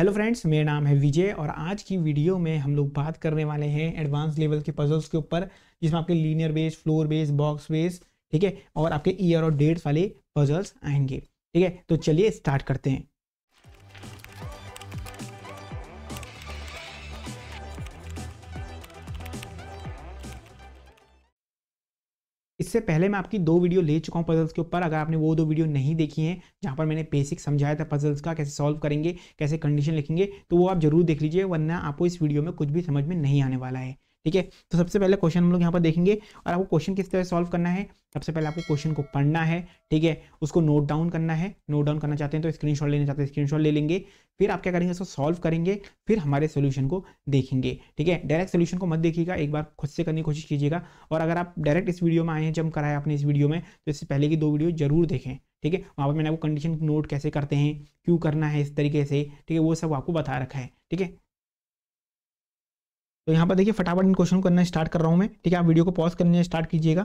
Hello friends मेरा नाम है विजय और आज की वीडियो में हम लोग बात करने वाले हैं एडवांस लेवल के पजल्स के ऊपर जिसमें आपके linear base floor base box base ठीक है और आपके ईयर और डेट्स वाले पजल्स आएंगे ठीक है तो चलिए स्टार्ट करते हैं इससे पहले मैं आपकी दो वीडियो ले चुका हूँ पजल्स के ऊपर अगर आपने वो दो वीडियो नहीं देखी हैं जहाँ पर मैंने बेसिक समझाया था पजल्स का कैसे सॉल्व करेंगे कैसे कंडीशन लिखेंगे तो वो आप जरूर देख लीजिए वरना आपको इस वीडियो में कुछ भी समझ में नहीं आने वाला है ठीक है तो सबसे पहले क्वेश्चन हम लोग यहाँ पर देखेंगे और आपको क्वेश्चन किस तरह सॉल्व करना है सबसे पहले आपको क्वेश्चन को पढ़ना है ठीक है उसको नोट डाउन करना है नोट डाउन करना चाहते हैं तो शॉट लेना चाहते हैं शॉट ले लेंगे फिर आप क्या करेंगे उसको सॉल्व करेंगे फिर हमारे सोल्यूशन को देखेंगे ठीक है डायरेक्ट सोल्यूशन को मत देखिएगा एक बार खुद से करने की कोशिश कीजिएगा और अगर आप डायरेक्ट इस वीडियो में आए हैं जम कराया आपने इस वीडियो में तो इससे पहले की दो वीडियो जरूर देखें ठीक है वहाँ पर मैंने आपको कंडीशन नोट कैसे करते हैं क्यों करना है इस तरीके से ठीक है वो सब आपको बता रखा है ठीक है तो यहाँ पर देखिए फटाफट इन क्वेश्चन करना स्टार्ट कर रहा हूँ मैं ठीक है आप वीडियो को पॉज करने स्टार्ट कीजिएगा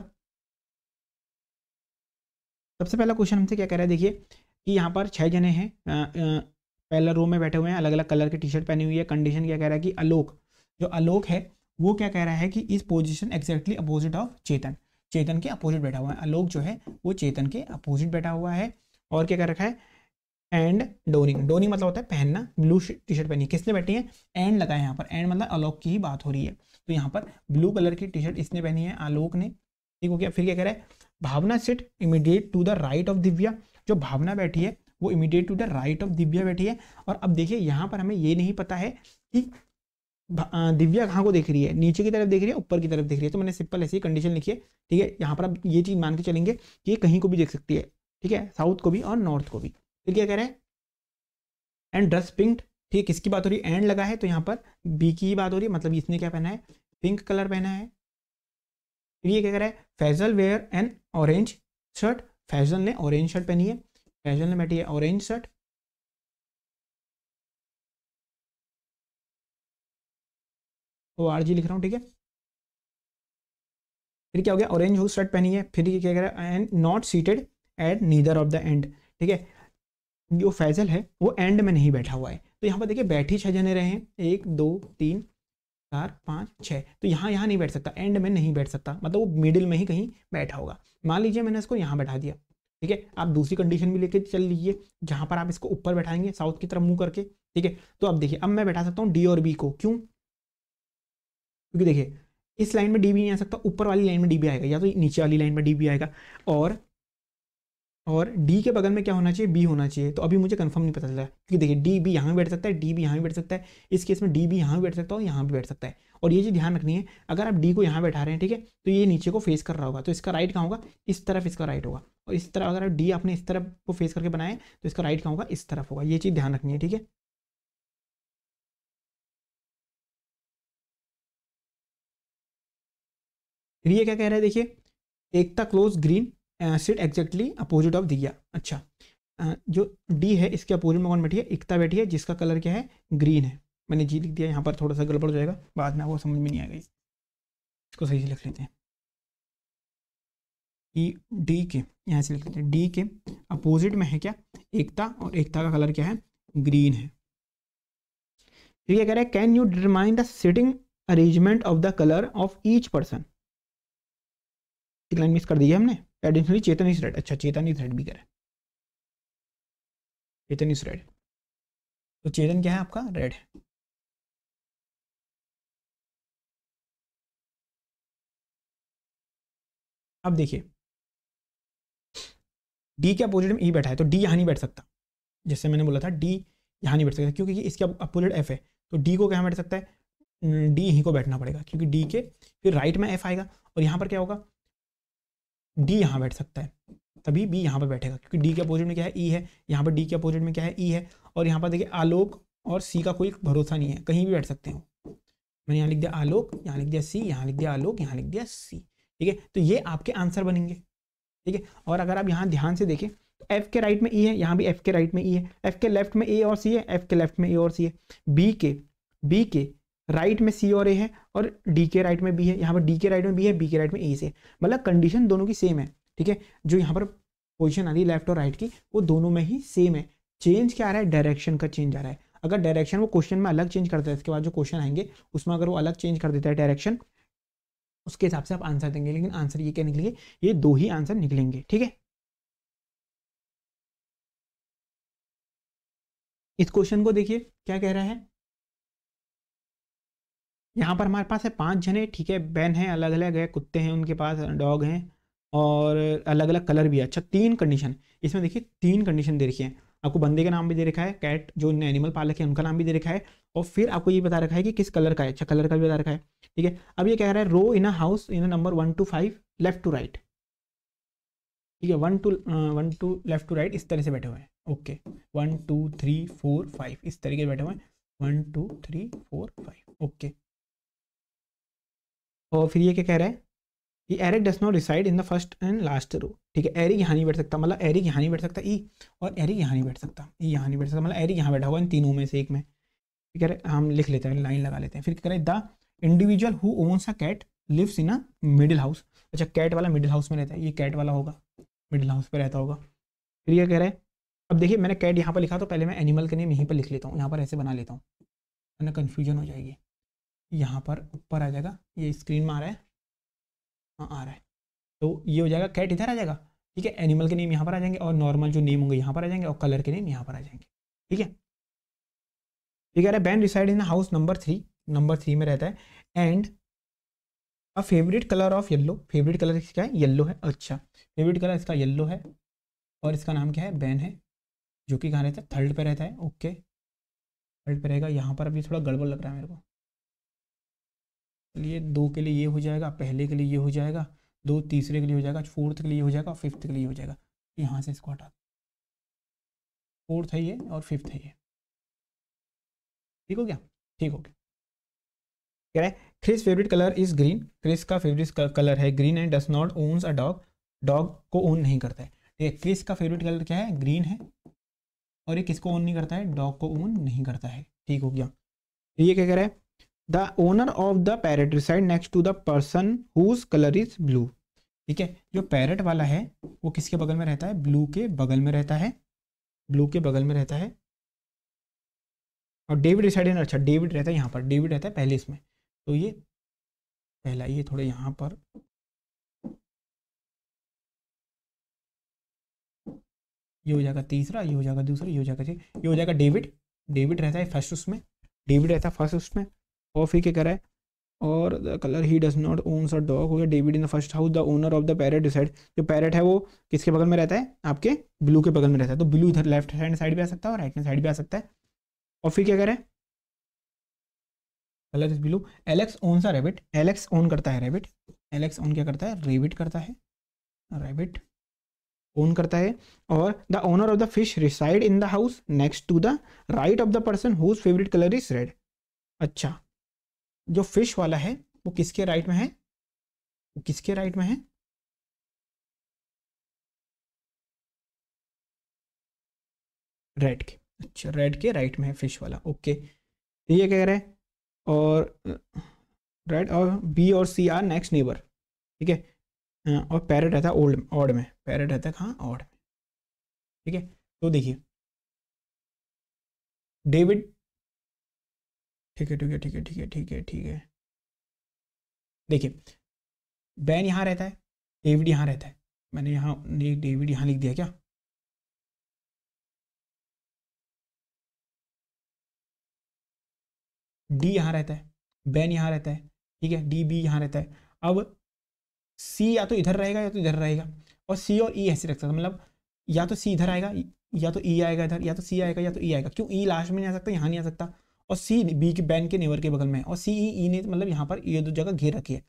सबसे पहला क्वेश्चन हमसे क्या कह रहा है देखिए कि यहाँ पर छः जने हैं पहला रो में बैठे हुए हैं अलग अलग कलर की टी शर्ट पहनी हुई है कंडीशन क्या कह रहा है कि अलोक जो अलोक है वो क्या कह रहा है कि इस position exactly opposite of Chetan Chetan के अपोजिट बैठा हुआ है अलोक जो है वो चेतन के अपोजिट बैठा हुआ है और क्या कह रखा है एंड डोनिंग डोनिंग मतलब होता है पहनना ब्लू टी शर्ट पहनी किसने बैठी है एंड लगाया यहाँ पर एंड मतलब अलोक की ही बात हो रही है तो यहाँ पर ब्लू कलर की टी शर्ट इसने पहनी है आलोक ने ठीक हो गया फिर क्या कह रहा है Bhavna sit immediate to the right of Divya जो भावना बैठी है वो immediate to the right of Divya बैठी है और अब देखिए यहाँ पर हमें ये नहीं पता है कि दिव्या कहाँ को देख रही है नीचे की तरफ देख रही है ऊपर की तरफ देख रही है तो मैंने सिंपल ऐसी कंडीशन लिखी है ठीक है यहाँ पर अब ये चीज़ मान के चलेंगे कि ये कहीं को भी देख सकती है ठीक है साउथ को भी और नॉर्थ को भी फिर क्या कह रहा है एंड ड्रेस पिंक ठीक किसकी बात हो रही है एंड लगा है तो यहाँ पर बी की ही बात हो रही है मतलब इसने क्या पहना है पिंक कलर पहना है फिर ये क्या कह रहा है Faisal wear and orange shirt Faisal ने ऑरेंज शर्ट पहनी है फैजल ने बैठी है orange shirt O R G लिख रहा हूँ ठीक है फिर क्या हो गया ऑरेंज हो शर्ट पहनी है फिर ये क्या कह रहा है and not seated at neither of the end ठीक है जो फैजल है वो एंड में नहीं बैठा हुआ है तो यहाँ पर देखिए बैठ ही छः जने रहे हैं एक दो तीन चार पाँच छः तो यहाँ यहाँ नहीं बैठ सकता एंड में नहीं बैठ सकता मतलब वो मिडिल में ही कहीं बैठा होगा मान लीजिए मैंने इसको यहाँ बैठा दिया ठीक है आप दूसरी कंडीशन भी लेके चल लीजिए जहाँ पर आप इसको ऊपर बैठाएंगे साउथ की तरफ मुंह करके ठीक है तो अब देखिए अब मैं बैठा सकता हूँ डी और बी को क्यों क्योंकि देखिए इस लाइन में डी भी नहीं आ सकता ऊपर वाली लाइन में डी भी आएगा या तो नीचे वाली लाइन में डी भी आएगा और और डी के बगल में क्या होना चाहिए बी होना चाहिए तो अभी मुझे कंफर्म नहीं पता चला क्योंकि देखिए डी बी यहाँ भी बैठ सकता है डी बी यहाँ भी बैठ सकता है इस केस में डी बी यहाँ भी बैठ सकता है और यहाँ भी बैठ सकता है और ये चीज़ ध्यान रखनी है अगर आप डी को यहाँ बैठा रहे हैं ठीक है तो ये नीचे को फेस कर रहा होगा तो इसका राइट कहाँ होगा इस तरफ इसका राइट होगा और इस तरह अगर आप डी आपने इस तरफ को फेस करके बनाए तो इसका राइट कहाँ होगा इस तरफ होगा ये चीज़ ध्यान रखनी है ठीक है ये क्या कह रहा है देखिए Ekta close green sit exactly opposite of Diya अच्छा uh, जो डी है इसके अपोजिट में कौन बैठी है एकता बैठी है जिसका कलर क्या है ग्रीन है मैंने जी लिख दिया यहाँ पर थोड़ा सा गड़बड़ हो जाएगा बाद में वो समझ में नहीं आएगा इसको सही से लिख लेते हैं ई e, डी के यहाँ से लिख लेते हैं डी के अपोजिट में है क्या एकता और एकता का कलर क्या है ग्रीन है फिर क्या कह रहा है can you determine the sitting arrangement of the colour of each person एक लाइन मिस कर दी है हमने एडिशनली चेतन इज रेड अच्छा चेतन इज रेड भी करें चेतन इज रेड तो चेतन क्या है आपका रेड है अब देखिए डी के अपोजिट में ई e बैठा है तो डी यहाँ नहीं बैठ सकता जैसे मैंने बोला था डी यहाँ नहीं बैठ सकता क्योंकि इसके अपोजिट एफ है तो डी को क्या बैठ सकता है डी यहीं को बैठना पड़ेगा क्योंकि डी के फिर राइट में एफ आएगा और यहाँ पर क्या होगा डी यहाँ बैठ सकता है तभी बी यहाँ पर बैठेगा क्योंकि डी के अपोजिट में क्या है ई e है यहाँ पर डी के अपोजिट में क्या है ई e है और यहाँ पर देखिए आलोक और सी का कोई भरोसा नहीं है कहीं भी बैठ सकते हो मैंने यहाँ लिख दिया आलोक यहाँ लिख दिया सी यहाँ लिख दिया आलोक यहाँ लिख दिया सी ठीक है तो ये आपके आंसर बनेंगे ठीक है और अगर आप यहाँ ध्यान से देखें तो एफ के राइट में ई e है यहाँ भी एफ के राइट में ई e है एफ के लेफ्ट में ए और सी है एफ के लेफ्ट में ए और सी है बी के बी के राइट में सी और ए है और डी के राइट में बी है यहाँ पर डी के राइट में बी है बी के राइट में ए से मतलब कंडीशन दोनों की सेम है ठीक है जो यहाँ पर पोजिशन आ रही है लेफ्ट और राइट की वो दोनों में ही सेम है चेंज क्या आ रहा है डायरेक्शन का चेंज आ रहा है अगर डायरेक्शन वो क्वेश्चन में अलग चेंज करता है इसके बाद जो क्वेश्चन आएंगे उसमें अगर वो अलग चेंज कर देता है डायरेक्शन उसके हिसाब से आप आंसर देंगे लेकिन आंसर ये क्या निकलेंगे ये दो ही आंसर निकलेंगे ठीक है इस क्वेश्चन को देखिए क्या कह रहा है यहाँ पर हमारे पास है पाँच जने ठीक है बैन है अलग अलग है कुत्ते हैं उनके पास डॉग हैं और अलग अलग कलर भी है अच्छा तीन कंडीशन इसमें देखिए तीन कंडीशन दे रखी है आपको बंदे का नाम भी दे रखा है कैट जो एनिमल पालक है उनका नाम भी दे रखा है और फिर आपको ये बता रखा है कि किस कलर का है अच्छा कलर का भी बता रखा है ठीक है अब ये कह रहा है row in a house in number one two five left to right ठीक है one two one two left to right इस तरह से बैठे हुए हैं okay one two three four five इस तरीके से बैठे हुए हैं one two three four five okay और फिर ये क्या कह रहा है कि Eric does not reside in the first and last row ठीक है एरिक यहाँ नहीं बैठ सकता मतलब एरिक यहाँ नहीं बैठ सकता ई e और एरिक यहाँ नहीं बैठ सकता ई e यहाँ नहीं बैठ सकता मतलब एरिक यहाँ बैठा हुआ इन तीनों में से एक में ठीक है हम लिख लेते हैं लाइन लगा लेते हैं फिर क्या करें the individual who owns a cat lives in a middle house अच्छा कैट वाला मिडिल हाउस में रहता है ये कैट वाला होगा मिडिल हाउस पर रहता होगा फिर ये कह रहे हैं अब देखिए मैंने कैट यहाँ पर लिखा तो पहले मैं एनिमल के नेम यहीं पर लिख लेता हूँ यहाँ पर ऐसे बना लेता हूँ वरना कन्फ्यूजन हो जाएगी यहाँ पर ऊपर आ जाएगा ये स्क्रीन में आ रहा है हाँ आ रहा है तो ये हो जाएगा कैट इधर आ जाएगा ठीक है एनिमल के नेम यहाँ पर आ जाएंगे और नॉर्मल जो नेम होंगे यहाँ पर आ जाएंगे और कलर के नेम यहाँ पर आ जाएंगे ठीक है ये कह रहा है Ben reside in house number three number three में रहता है and a favourite colour of yellow favourite colour इसका है येल्लो है अच्छा फेवरेट कलर इसका येल्लो है और इसका नाम क्या है बैन है जो कि कहाँ रहता है थर्ड पर रहता है ओके थर्ड पर रहेगा यहाँ पर अभी थोड़ा गड़बड़ लग रहा है मेरे को चलिए दो के लिए ये हो जाएगा पहले के लिए ये हो जाएगा दो तीसरे के लिए हो जाएगा फोर्थ के लिए हो जाएगा फिफ्थ के लिए हो जाएगा यहाँ से इसको हटा फोर्थ है ये और फिफ्थ है ये ठीक हो गया ठीक हो गया कह रहा है Chris favourite colour is green Chris का फेवरेट कलर है green and does not owns a dog dog को ओन नहीं करता है ठीक है क्रिस का फेवरेट कलर क्या है ग्रीन है और ये किसको ओन नहीं करता है डॉग को ओन नहीं करता है ठीक हो गया ये क्या कह रहा है the owner of the reside next to the person whose colour is blue ठीक है जो पैरेट वाला है वो किसके बगल में रहता है ब्लू के बगल में रहता है ब्लू के बगल में रहता है और डेविड रिसाइड अच्छा डेविड रहता है यहाँ पर डेविड रहता है पहले इसमें तो ये पहला ये थोड़े यहाँ पर ये हो जाएगा तीसरा ये हो जाएगा दूसरा ये हो जाएगा ये हो जाएगा डेविड डेविड रहता है फर्स्ट उसमें डेविड रहता है फर्स्ट उसमें ऑफ ही के करा है और the colour he does not owns a dog हो गया David in the first house the owner of the parrot decide जो पैरेट है वो किसके बगल में रहता है आपके ब्लू के बगल में रहता है तो ब्लू इधर लेफ्ट हैंड साइड भी आ सकता है और राइट हैंड साइड भी आ सकता है और फिर क्या करें colour is blue Alex own सा रेबिट एलेक्स ओन करता है रेबिट एलेक्स ओन क्या करता है रेबिट करता है रेबिट ओन करता है और the owner of the fish reside in the house next to the right of the person whose favourite colour is red अच्छा जो फिश वाला है वो किसके राइट में है वो किसके राइट में है रेड के अच्छा रेड के राइट में है फिश वाला ओके तो ये कह रहे हैं और रेड और बी और सी आर नेक्स्ट नेबर ठीक है हाँ, और पैरेट रहता है ओल्ड ऑड में पैरेट रहता है कहाँ ऑड में ठीक है तो देखिए डेविड ठीक है ठीक है ठीक है ठीक है ठीक है ठीक है देखिए बैन यहाँ रहता है डेविड यहाँ रहता है मैंने यहाँ डेविड यहाँ लिख दिया क्या डी यहाँ रहता है बैन यहाँ रहता है ठीक है डी बी यहाँ रहता है अब सी या तो इधर रहेगा या तो इधर रहेगा और सी और ई e ऐसे रख सकता मतलब या तो सी इधर आएगा या तो ई e आएगा इधर या तो सी आएगा या तो ई e आएगा क्यों ई लास्ट में नहीं आ सकता यहाँ नहीं आ सकता और सी बी के बैन के नेवर के बगल में और सी ई e, e ने तो मतलब यहाँ पर ये दो जगह घेर रखी है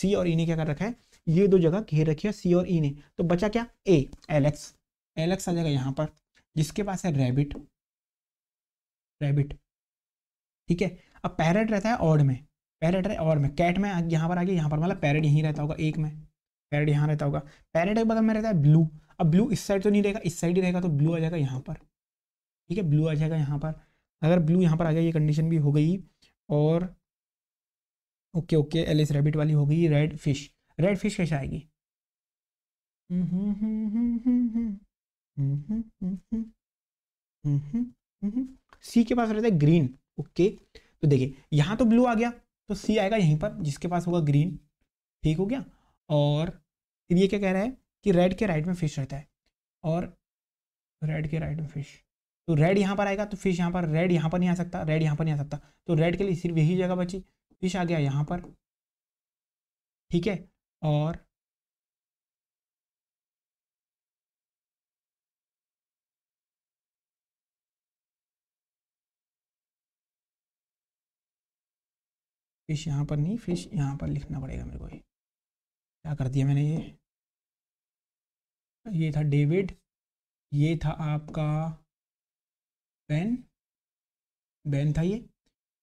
सी और ई e ने क्या कर रखा है ये दो जगह घेर रखी है सी और ई e ने तो बचा क्या A L X L X आ जाएगा यहाँ पर जिसके पास है रेबिट रेबिट ठीक है अब पैरेट रहता है ऑड में पैरट है ऑड में कैट में यहाँ पर आ गया यहाँ पर मतलब पैरेट यहीं रहता होगा एक में पैरेट यहाँ रहता होगा पैरेट के बगल में रहता है ब्लू अब ब्लू इस साइड तो नहीं रहेगा इस साइड ही रहेगा तो ब्लू आ जाएगा यहाँ पर ठीक है ब्लू आ जाएगा यहाँ पर अगर ब्लू यहाँ पर आ गया ये कंडीशन भी हो गई और ओके ओके एलिस रैबिट वाली हो गई रेड फिश रेड फिश कैसे आएगी सी के पास रहता है ग्रीन ओके तो देखिए यहाँ तो ब्लू आ गया तो सी आएगा यहीं पर जिसके पास होगा ग्रीन ठीक हो गया और ये क्या कह रहा है कि रेड के राइट में फिश रहता है और रेड के राइट में फिश तो रेड यहाँ पर आएगा तो फिश यहाँ पर रेड यहाँ पर नहीं आ सकता रेड यहाँ पर नहीं आ सकता तो रेड के लिए सिर्फ यही जगह बची फिश आ गया यहाँ पर ठीक है और फिश यहाँ पर नहीं फिश यहाँ पर लिखना पड़ेगा मेरे को ये क्या कर दिया मैंने ये ये था डेविड ये था आपका बेन बेन था ये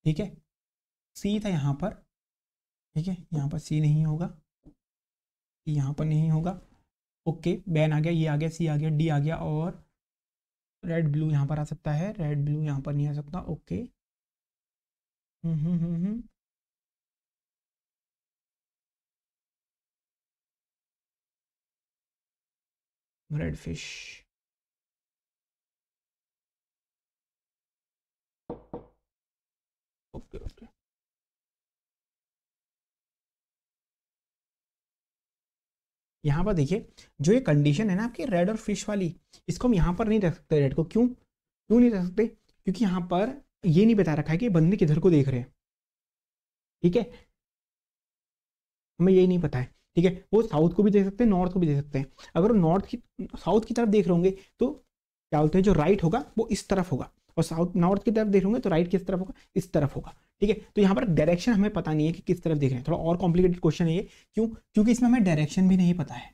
ठीक है सी था यहाँ पर ठीक है यहाँ पर सी नहीं होगा यहाँ पर नहीं होगा ओके बैन आ गया ये आ गया सी आ गया डी आ गया और रेड ब्लू यहाँ पर आ सकता है रेड ब्लू यहाँ पर नहीं आ सकता okay hmm hmm hmm red hmm. Fish okay okay यहाँ पर देखिए जो ये कंडीशन है ना आपकी रेड और फिश वाली इसको हम यहाँ पर नहीं रख सकते रेड को क्यों क्यों नहीं रख सकते क्योंकि यहाँ पर ये नहीं बता रखा है कि बंदे किधर को देख रहे हैं ठीक है हमें ये नहीं पता है ठीक है वो साउथ को भी देख सकते हैं नॉर्थ को भी देख सकते हैं अगर वो नॉर्थ की साउथ की तरफ देख रहे होंगे तो क्या बोलते हैं जो राइट होगा वो इस तरफ होगा और साउथ नॉर्थ की तरफ देखेंगे तो राइट किस तरफ होगा इस तरफ होगा ठीक है तो यहाँ पर डायरेक्शन हमें पता नहीं है कि किस तरफ देख रहे हैं थोड़ा और कॉम्प्लिकेटेड क्वेश्चन है ये क्यों क्योंकि इसमें हमें डायरेक्शन भी नहीं पता है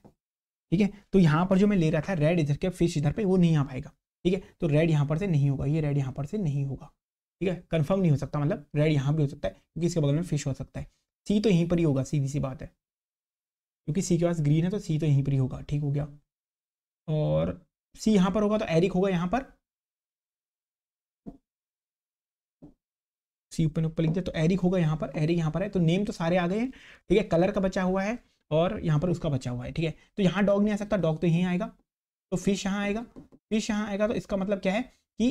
ठीक है तो यहाँ पर जो मैं ले रहा था रेड इधर के फिश इधर पर वो नहीं आ पाएगा ठीक है तो रेड यहाँ पर से नहीं होगा ये रेड यहाँ पर से नहीं होगा ठीक है कन्फर्म नहीं हो सकता मतलब रेड यहाँ भी हो सकता है क्योंकि इसके बगल में फिश हो सकता है सी तो यहीं पर ही होगा सीधी सी बात है क्योंकि सी के पास ग्रीन है तो सी तो यहीं पर ही होगा ठीक हो गया और सी यहाँ पर होगा तो एरिक होगा यहाँ पर सी ऊपर ऊपर लिख दे तो एरिक होगा यहाँ पर एरिक यहाँ पर है तो नेम तो सारे आ गए हैं ठीक है कलर का बचा हुआ है और यहाँ पर उसका बचा हुआ है ठीक है तो यहाँ डॉग नहीं आ सकता डॉग तो यहीं आएगा तो फिश यहाँ आएगा फिश यहाँ आएगा तो इसका मतलब क्या है कि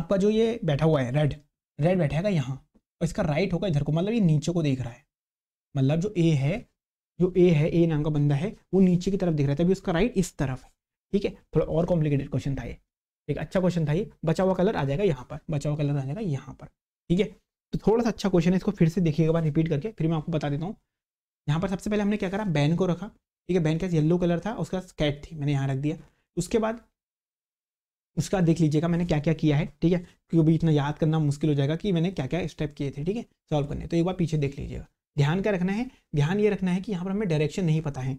आपका जो ये बैठा हुआ है रेड रेड बैठेगा यहाँ और इसका राइट होगा इधर को मतलब ये नीचे को देख रहा है मतलब जो ए है जो ए है ए नाम का बंदा है वो नीचे की तरफ देख रहा है तभी उसका राइट इस तरफ है ठीक है थोड़ा और कॉम्प्लिकेटेड क्वेश्चन था ये एक अच्छा क्वेश्चन था ये बचा हुआ कलर आ जाएगा यहाँ पर बचा हुआ कलर आ जाएगा यहाँ पर ठीक है तो थोड़ा सा अच्छा क्वेश्चन है इसको फिर से देखिएगा बार रिपीट करके फिर मैं आपको बता देता हूँ यहाँ पर सबसे पहले हमने क्या करा बैन को रखा ठीक है बैन का येलो कलर था उसका कैट थी मैंने यहाँ रख दिया उसके बाद उसका देख लीजिएगा मैंने क्या क्या किया है ठीक है क्योंकि इतना याद करना मुश्किल हो जाएगा कि मैंने क्या क्या स्टेप किए थे ठीक है सॉल्व करने तो एक बार पीछे देख लीजिएगा ध्यान क्या रखना है ध्यान ये रखना है कि यहाँ पर हमें डायरेक्शन नहीं पता है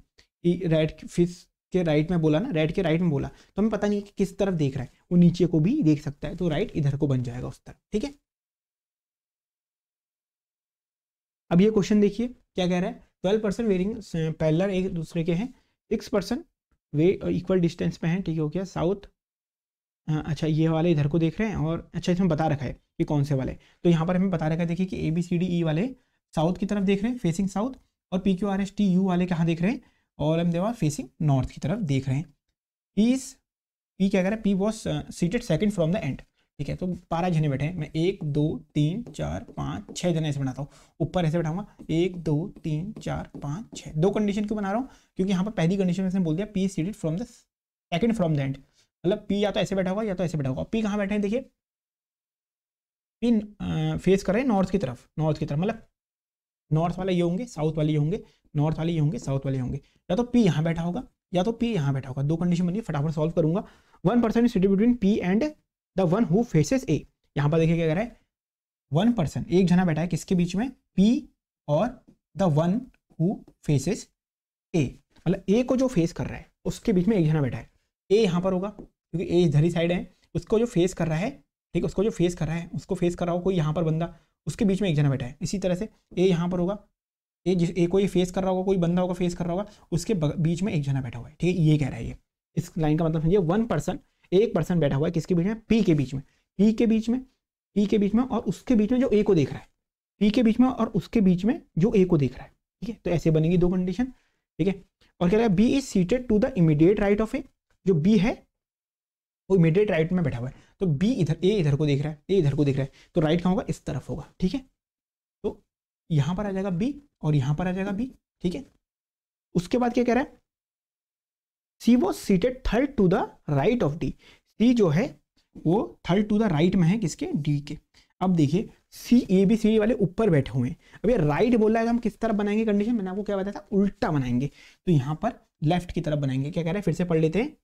राइट फिश के राइट में बोला ना रेड के राइट में बोला तो हमें पता नहीं कि किस तरफ देख रहा है वो नीचे को भी देख सकता है तो राइट इधर को बन जाएगा उस तरफ ठीक है अब ये क्वेश्चन देखिए क्या कह रहा है ट्वेल्व पर्सन वेरिंग पैलर एक दूसरे के हैं सिक्स पर्सन वे इक्वल डिस्टेंस पे हैं ठीक है हो गया साउथ हाँ, अच्छा ये वाले इधर को देख रहे हैं और अच्छा इसमें बता रखा है कि कौन से वाले तो यहाँ पर हमें बता रखा है देखिए कि ए बी सी डी ई वाले साउथ की तरफ देख रहे हैं फेसिंग साउथ और P Q R S T U वाले कहाँ देख रहे हैं और हम देवा फेसिंग नॉर्थ की तरफ देख रहे हैं इस पी e क्या कह रहा है P was seated second from the end ठीक है तो बारह जने बैठे हैं मैं एक दो तीन चार पाँच छः जने ऐसे बनाता हूँ ऊपर ऐसे बैठाऊंगा एक दो तीन चार पाँच छः दो कंडीशन क्यों बना रहा हूँ क्योंकि यहाँ पर पहली कंडीशन में बोल दिया P C seated from the second from the end मतलब पी या तो ऐसे बैठा होगा या तो ऐसे बैठा होगा पी कहाँ बैठे हैं देखिए पी फेस कर रहे हैं नॉर्थ की तरफ नॉर्थ की तरफ मतलब नॉर्थ वाले ये होंगे साउथ वाले ये होंगे नॉर्थ वाले ये होंगे साउथ वाले होंगे या तो पी यहाँ बैठा होगा या तो पी यहाँ बैठा होगा दो कंडीशन बनिए फटाफट सॉल्व करूंगा one person is between P and the one who faces A यहां पर देखिए क्या कह रहा है वन पर्सन एक जना बैठा है किसके बीच में पी और the one who faces A मतलब ए को जो फेस कर रहा है उसके बीच में एक जना बैठा है ए यहां पर होगा क्योंकि ए इधर ही साइड है उसको जो फेस कर रहा है ठीक है उसको जो फेस कर रहा है उसको फेस कर रहा हो कोई यहां पर बंदा उसके बीच में एक जना बैठा है इसी तरह से ए यहां पर होगा ए जिस ए को ये फेस कर रहा होगा कोई बंदा होगा फेस कर रहा होगा उसके बीच में एक जना बैठा हुआ है ठीक है ये कह रहा है ये इस लाइन का मतलब समझिए वन पर्सन एक पर्सन बैठा हुआ है किसके बीच में पी के बीच में पी के बीच में पी के बीच में और उसके बीच में जो ए को देख रहा है पी के बीच में और उसके बीच में जो ए को देख रहा है ठीक है तो ऐसे बनेगी दो कंडीशन ठीक है और कह रहा है B is seated to the immediate right of A जो बी है वो इमीडिएट राइट में बैठा हुआ है तो बी इधर ए इधर को देख रहा है ए इधर को देख रहा है तो राइट कहाँ होगा इस तरफ होगा ठीक है तो यहाँ पर आ जाएगा बी और यहाँ पर आ जाएगा बी ठीक है उसके बाद क्या कह रहा है C was seated third to the right of D C जो है वो थर्ड टू द राइट में है किसके डी के अब देखिए सी ए बी सी डी वाले ऊपर बैठे हुए हैं अब ये राइट बोला है तो हम किस तरफ बनाएंगे कंडीशन मैंने आपको क्या बताया था उल्टा बनाएंगे तो यहाँ पर लेफ्ट की तरफ बनाएंगे क्या कह रहे हैं फिर से पढ़ लेते हैं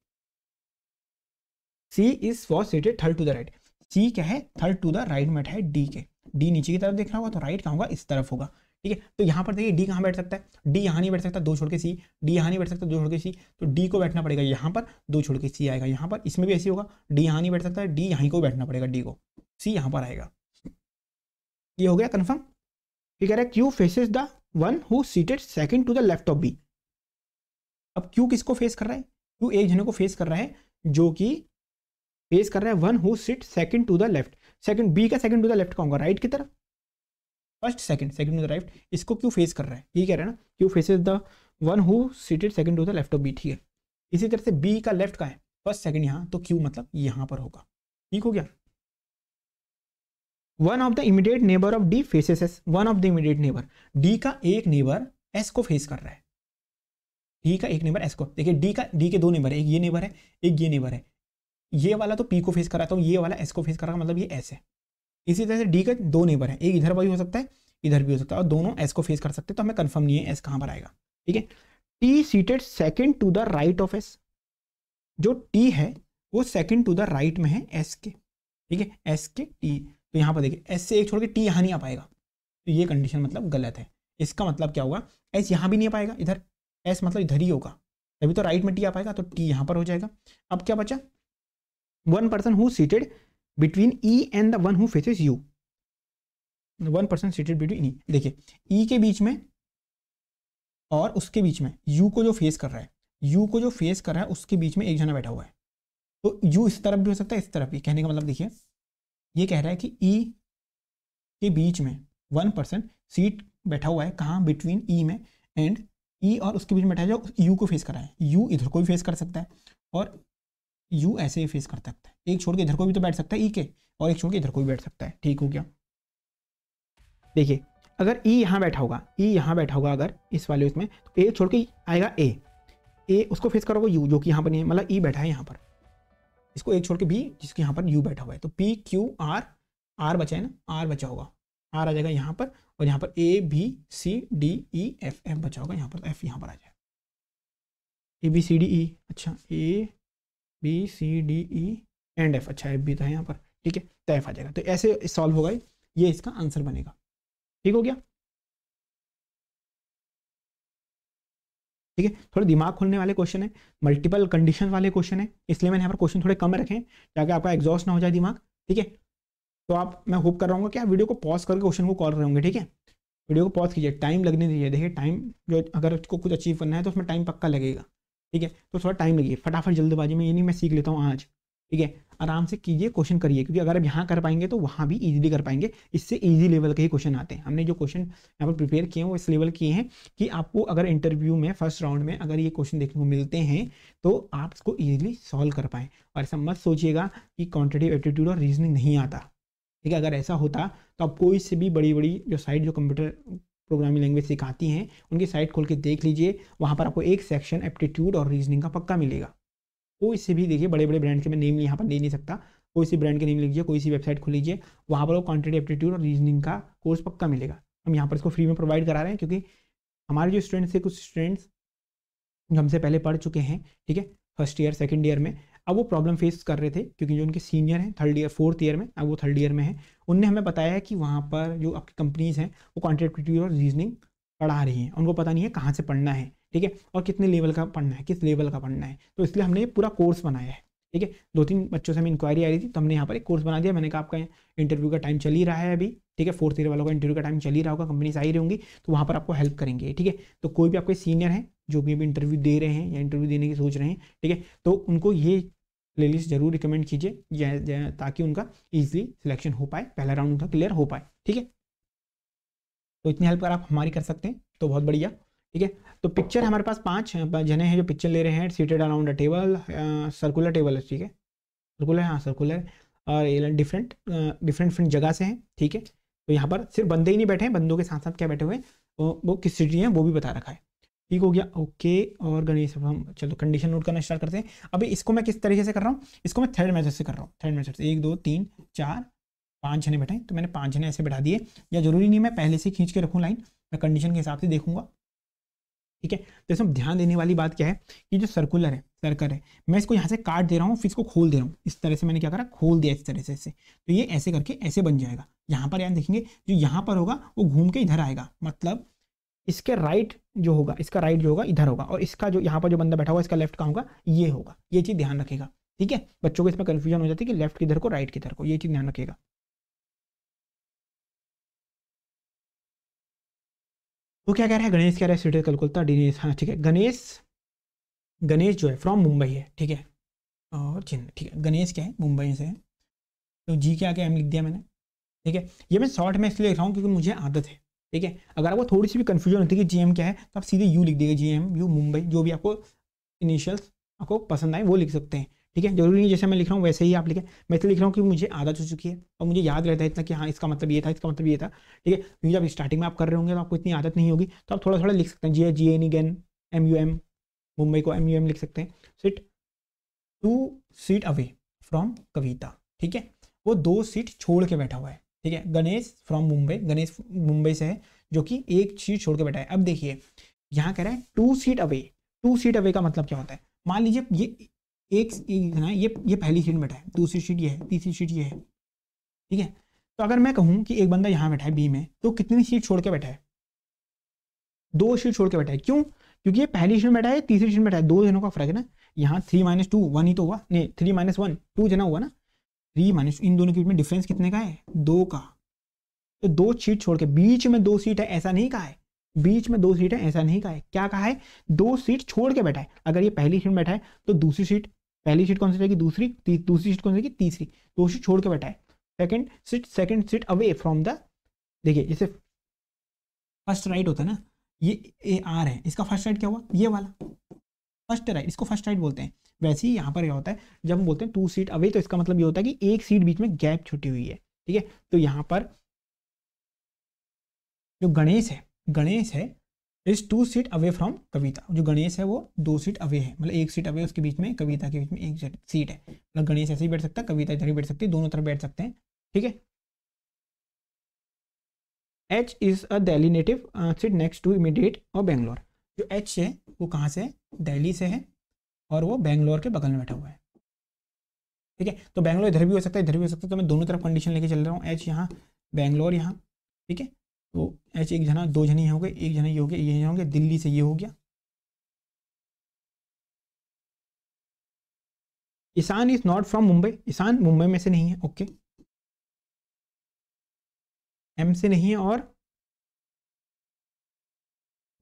C is was seated third to the right C क्या है थर्ड टू द राइट में है डी के डी नीचे की तरफ देख रहा होगा तो राइट कहाँ होगा इस तरफ होगा ठीक है तो यहाँ पर देखिए डी कहाँ बैठ सकता है डी यहाँ नहीं बैठ सकता दो छोड़ के सी डी यहाँ नहीं बैठ सकता दो छोड़ के सी तो डी को बैठना पड़ेगा यहाँ पर दो छोड़ के सी आएगा यहाँ पर इसमें भी ऐसे होगा डी यहाँ नहीं बैठ सकता है डी यहाँ को बैठना पड़ेगा डी को सी यहाँ पर आएगा ये हो गया कन्फर्म ये कह रहा है Q faces the one who seated second to the left of B अब क्यू किसको फेस कर रहा है क्यू एक जने को फेस कर रहा है जो कि फेस कर रहा है one who sit second to the left second B का सेकंड टू द लेफ्ट कहूंगा होगा राइट की तरफ first second second to the right इसको क्यों फेस कर रहा है ये कह रहा है ना क्यों faces the one who seated second to the left of B ठीक है इसी तरह से बी का लेफ्ट का है फर्स्ट सेकंड यहाँ तो क्यू मतलब यहाँ पर होगा ठीक हो गया one of the immediate neighbour of D faces S one of the immediate neighbour D का एक नेबर एस को फेस कर रहा है डी का एक नेबर एस को देखिए डी का डी के दो नेबर है एक ये नेबर है एक ये नेबर है ये वाला तो पी को फेस कर रहा था ये वाला एस को फेस कर रहा मतलब ये एस है इसी तरह से डी का दो नेबर है एक इधर भी हो सकता है इधर भी हो सकता है और दोनों एस को फेस कर सकते हैं तो हमें कंफर्म नहीं है एस कहां पर आएगा ठीक है T seated second to the right of S जो टी है वो सेकंड टू द राइट में है एस के ठीक है एस के टी तो यहां पर देखिए एस से एक छोड़ के टी यहां नहीं आ पाएगा तो ये कंडीशन मतलब गलत है इसका मतलब क्या होगा एस यहां भी नहीं आ पाएगा इधर एस मतलब इधर ही होगा तभी तो राइट में टी आ पाएगा तो टी यहां पर हो जाएगा अब क्या बचा one person who seated between E and the one who faces U one person seated between E देखिए ई e के बीच में और उसके बीच में यू को जो फेस कर रहा है यू को जो फेस कर रहा है उसके बीच में एक जना बैठा हुआ है तो यू इस तरफ भी हो सकता है इस तरफ भी कहने का मतलब देखिए ये कह रहा है कि ई e के बीच में वन पर्सन सीट बैठा हुआ है कहाँ बिटवीन ई e में एंड ई और उसके बीच में बैठा है जो यू को फेस कर रहा है यू इधर को भी फेस कर सकता है और यू ऐसे ही फेस कर सकता है एक छोड़ के इधर को भी तो बैठ सकता है ई e के और एक छोड़ के इधर को भी बैठ सकता है ठीक हो गया देखिए अगर ई e यहाँ बैठा होगा ई e यहाँ बैठा होगा अगर इस वाले उसमें तो ए छोड़ के आएगा ए ए उसको फेस करोगे यू जो कि यहाँ पर नहीं है मतलब ई बैठा है यहाँ पर इसको एक छोड़ के बी जिसके यहाँ पर यू बैठा हुआ है तो पी क्यू आर आर बचा है ना आर बचा होगा आर आ जाएगा यहाँ पर और यहाँ पर A B C D E F F बचा होगा यहाँ पर एफ यहाँ पर आ जाएगा ए बी सी डी ई अच्छा A B C D E and F अच्छा एफ भी तो है यहाँ पर ठीक है तो एफ आ जाएगा तो ऐसे सॉल्व होगा ये इसका आंसर बनेगा ठीक हो गया ठीक है थोड़े दिमाग खोलने वाले क्वेश्चन है मल्टीपल कंडीशन वाले क्वेश्चन है इसलिए मैंने यहाँ पर क्वेश्चन थोड़े कम रखे ताकि आपका एग्जॉस्ट ना हो जाए दिमाग ठीक है तो आप मैं होप कर रहा हूँ कि आप वीडियो को पॉज करके क्वेश्चन को कॉल रहे होंगे ठीक है वीडियो को पॉज कीजिए टाइम लगने दीजिए देखिए टाइम जो अगर उसको कुछ अचीव करना है तो उसमें टाइम पक्का लगेगा ठीक है तो थोड़ा टाइम लगे फटाफट जल्दबाजी में ये नहीं मैं सीख लेता हूँ आज ठीक है आराम से कीजिए क्वेश्चन करिए क्योंकि अगर आप यहाँ कर पाएंगे तो वहाँ भी ईजिली कर पाएंगे इससे ईजी लेवल के ही क्वेश्चन आते हैं हमने जो क्वेश्चन यहाँ पर प्रिपेयर किए हैं वो इस लेवल किए हैं कि आपको अगर इंटरव्यू में फर्स्ट राउंड में अगर ये क्वेश्चन देखने को मिलते हैं तो आप इसको ईजिली सॉल्व कर पाएँ और ऐसा मत सोचिएगा कि क्वान्टिटिव एप्टीट्यूड और रीजनिंग नहीं आता ठीक है अगर ऐसा होता तो आप कोई से भी बड़ी बड़ी जो साइड जो कंप्यूटर प्रोग्रामिंग लैंग्वेज सिखाती हैं उनकी साइट खोल के देख लीजिए वहाँ पर आपको एक सेक्शन एप्टीट्यूड और रीजनिंग का पक्का मिलेगा कोई से भी देखिए बड़े बड़े ब्रांड के मैं नेम यहाँ पर ले नहीं सकता कोई सी ब्रांड के नेम लीजिए कोई सी वेबसाइट खोल लीजिए वहाँ पर वो क्वान्टिटी एप्टीट्यूड और रीजनिंग का कोर्स पक्का मिलेगा हम यहाँ पर इसको फ्री में प्रोवाइड करा रहे हैं क्योंकि हमारे जो स्टूडेंट्स थे कुछ स्टूडेंट्स हमसे पहले पढ़ चुके हैं ठीक है फर्स्ट ईयर सेकेंड ईयर में अब वो प्रॉब्लम फेस कर रहे थे क्योंकि जो उनके सीनियर हैं थर्ड ईयर फोर्थ ईयर में अब वो थर्ड ईयर में है उनने हमें बताया है कि वहाँ पर जो आपकी कंपनीज़ हैं वो क्वान्टिटेटिव और रीजनिंग पढ़ा रही हैं उनको पता नहीं है कहाँ से पढ़ना है ठीक है और कितने लेवल का पढ़ना है किस लेवल का पढ़ना है तो इसलिए हमने पूरा कोर्स बनाया है ठीक है दो तीन बच्चों से हमें इंक्वायरी आ रही थी तो हमने यहाँ पर एक कोर्स बना दिया मैंने कहा आपका इंटरव्यू का टाइम चल ही रहा है अभी ठीक है फोर्थ ईयर वालों का इंटरव्यू का टाइम चल ही रहा होगा कंपनीज आई रही होंगी तो वहाँ पर आपको हेल्प करेंगे ठीक है तो कोई भी आपके सीनियर हैं जो भी अभी इंटरव्यू दे रहे हैं या इंटरव्यू देने की सोच रहे हैं ठीक है तो उनको ये प्लेलिस्ट जरूर रिकमेंड कीजिए ताकि उनका ईजिली सिलेक्शन हो पाए पहला राउंड उनका क्लियर हो पाए ठीक है तो इतनी हेल्प अगर आप हमारी कर सकते हैं तो बहुत बढ़िया ठीक है तो पिक्चर हमारे पास पाँच जने हैं जो पिक्चर ले रहे हैं seated around a table circular table है ठीक है सर्कुलर हाँ सर्कुलर और डिफरेंट डिफरेंट डिफरेंट जगह से हैं ठीक है तो यहाँ पर सिर्फ बंदे ही नहीं बैठे हैं बंदों के साथ साथ क्या बैठे हुए हैं वो किस सिटी हैं वो भी बता रखा है ठीक हो गया ओके और गणेश अब हम चलो कंडीशन नोट करना स्टार्ट करते हैं अभी इसको मैं किस तरीके से कर रहा हूँ इसको मैं थर्ड मेथड से कर रहा हूँ थर्ड मेथड से एक दो तीन चार पाँच जने बैठाएं तो मैंने पाँच जने ऐसे बैठा दिए या जरूरी नहीं मैं पहले से खींच के रखूँ लाइन मैं कंडीशन के हिसाब से देखूंगा ठीक है तो इसमें ध्यान देने वाली बात क्या है कि जो सर्कुलर है सर्कल है मैं इसको यहाँ से काट दे रहा हूँ फिर इसको खोल दे रहा हूँ इस तरह से मैंने क्या करा खोल दिया इस तरह से इसे तो ये ऐसे करके ऐसे बन जाएगा यहाँ पर यहाँ देखेंगे जो यहाँ पर होगा वो घूम के इधर आएगा मतलब इसके राइट जो होगा इसका राइट जो होगा इधर होगा और इसका जो यहाँ पर जो बंदा बैठा होगा इसका लेफ्ट कहाँ होगा ये होगा ये चीज़ ध्यान रखेगा ठीक है बच्चों को इसमें कन्फ्यूजन हो जाती है कि लेफ्ट किधर को राइट किधर को ये चीज़ ध्यान रखेगा तो क्या कह रहा है गणेश कह रहा है सिटी कलकुलता डिनेश हाँ ठीक है गणेश गणेश जो है फ्रॉम मुंबई है ठीक है और चिन्ह ठीक है गणेश क्या है मुंबई से है तो जी क्या क्या एम लिख दिया मैंने ठीक है ये मैं शॉर्ट में इसलिए लिख रहा हूँ क्योंकि मुझे आदत है ठीक है अगर आपको थोड़ी सी भी कन्फ्यूजन होती है कि जीएम क्या है तो आप सीधे यू लिख देंगे जीएम यू मुंबई जो भी आपको इनिशियल्स आपको पसंद आए वो लिख सकते हैं ठीक है जरूरी नहीं जैसे मैं लिख रहा हूँ वैसे ही आप लिखें मैं तो लिख रहा हूँ कि मुझे आदत हो चुकी है और मुझे याद रहता है इतना कि हाँ इसका मतलब ये था इसका मतलब ये था ठीक है क्योंकि जब स्टार्टिंग में आप कर रहे होंगे तो आपको इतनी आदत नहीं होगी तो आप थोड़ा थोड़ा लिख सकते हैं G A G N E गैन एम यू एम मुंबई को एम यू एम लिख सकते हैं seat two seat away from Kavita ठीक है वो दो सीट छोड़ के बैठा हुआ है ठीक है गणेश फ्रॉम मुंबई गणेश मुंबई से है जो कि एक सीट छोड़ के बैठा है अब देखिए यहाँ कह रहा है two seat away two seat away का मतलब क्या होता है मान लीजिए ये एक ना ये ये पहली सीट बैठा है दूसरी सीट ये है तीसरी सीट ये है ठीक है तो अगर मैं कहूँ कि एक बंदा यहाँ बैठा है बी में तो कितनी सीट छोड़ के बैठा है दो सीट छोड़ के बैठा है क्यों क्योंकि ये पहली सीट में बैठा है तीसरी सीट में बैठा है दो जनों का फर्क है ना यहाँ थ्री माइनस टू वन ही तो हुआ नहीं थ्री माइनस वन टू जना हुआ ना थ्री माइनस इन दोनों के बीच में डिफरेंस कितने का है दो का तो दो सीट छोड़ के बीच में दो सीट है ऐसा नहीं कहा है बीच में दो सीट है ऐसा नहीं कहा है क्या कहा है दो सीट छोड़ के बैठा है अगर ये पहली सीट बैठा है तो दूसरी सीट पहली सीट कौन सी रहेगी दूसरी दूसरी सीट कौन सी रहेगी तीसरी दो सीट छोड़ के बैठा है second seat second seat away from the देखिए जैसे फर्स्ट राइट होता है ना ये ए आर है इसका फर्स्ट राइट क्या हुआ ये वाला फर्स्ट राइट इसको फर्स्ट राइट बोलते हैं वैसे ही यहाँ पर क्या होता है जब हम बोलते हैं टू सीट अवे तो इसका मतलब ये होता है कि एक सीट बीच में गैप छुटी हुई है ठीक है तो यहाँ पर जो गणेश है गणेश है is two seat away from Kavita जो गणेश है वो दो सीट अवे है मतलब एक सीट अवे उसके बीच में कविता के बीच में एक सीट है मतलब गणेश ऐसे ही बैठ सकता है कविता इधर ही बैठ सकती है दोनों तरफ बैठ सकते हैं ठीक है H is a Delhi native sit next to immediate और बेंगलोर जो एच है वो कहाँ से है दिल्ली से है और वो बैंगलोर के बगल में बैठा हुआ है ठीक है तो बैंगलोर इधर भी हो सकता है इधर भी हो सकता है तो मैं दोनों तरफ कंडीशन लेके चल रहा हूँ एच यहाँ बैंगलोर यहाँ ठीक है तो एच एक जना दो जने हो गए एक जना ये हो गया ये होंगे दिल्ली से ये हो गया Ishan is not from Mumbai Ishan Mumbai में से नहीं है ओके एम से नहीं है और